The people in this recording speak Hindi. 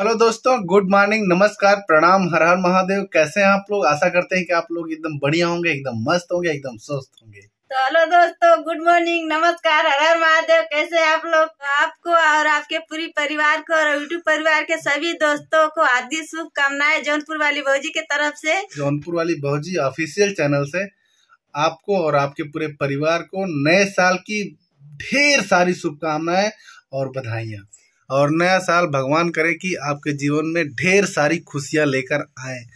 हेलो दोस्तों गुड मॉर्निंग नमस्कार प्रणाम हर हर महादेव कैसे हैं आप लोग आशा करते हैं कि आप लोग एकदम बढ़िया होंगे एकदम मस्त होंगे एकदम स्वस्थ होंगे तो हेलो दोस्तों गुड मॉर्निंग नमस्कार हर हर महादेव कैसे आप लोग आपको और आपके पूरी परिवार को और यूट्यूब परिवार के सभी दोस्तों को आदि शुभकामनाएं जौनपुर वाली भौजी के तरफ से जौनपुर वाली भौजी ऑफिशियल चैनल से आपको और आपके पूरे परिवार को नए साल की ढेर सारी शुभकामनाएं और बधाइयां और नया साल भगवान करे कि आपके जीवन में ढेर सारी खुशियाँ लेकर आए